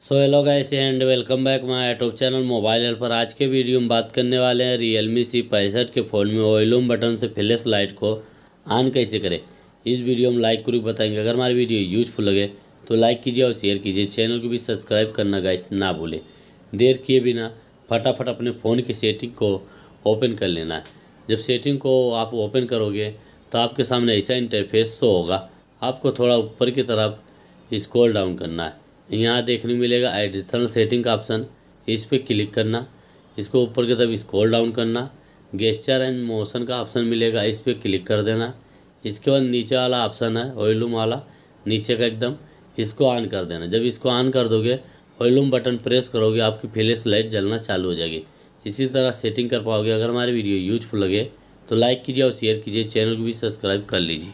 so hello guys and welcome back my YouTube channel mobile help पर आज के video में बात करने वाले हैं रियलमी सी पैंसठ के फ़ोन में वॉल्यूम बटन से फ्लैश लाइट को ऑन कैसे करें इस वीडियो में लाइक करके बताएंगे अगर हमारी वीडियो यूजफुल लगे तो लाइक कीजिए और शेयर कीजिए चैनल को भी सब्सक्राइब करना गाइस ना भूलें देर किए बिना फटाफट अपने फ़ोन की सेटिंग को ओपन कर लेना है जब सेटिंग को आप ओपन करोगे तो आपके सामने ऐसा इंटरफेस तो होगा आपको थोड़ा ऊपर की तरफ इस्क्रॉल डाउन करना है यहाँ देखने मिलेगा एडिशनल सेटिंग का ऑप्शन इस पर क्लिक करना इसको ऊपर की तरफ स्क्रॉल डाउन करना गेस्चर एंड मोशन का ऑप्शन मिलेगा इस पर क्लिक कर देना इसके बाद नीचे वाला ऑप्शन है वॉल्यूम वाला नीचे का एकदम इसको ऑन कर देना जब इसको ऑन कर दोगे वॉल्यूम बटन प्रेस करोगे आपकी फ्लैश लाइट जलना चालू हो जाएगी इसी तरह सेटिंग कर पाओगे अगर हमारी वीडियो यूजफुल लगे तो लाइक कीजिए और शेयर कीजिए चैनल को भी सब्सक्राइब कर लीजिए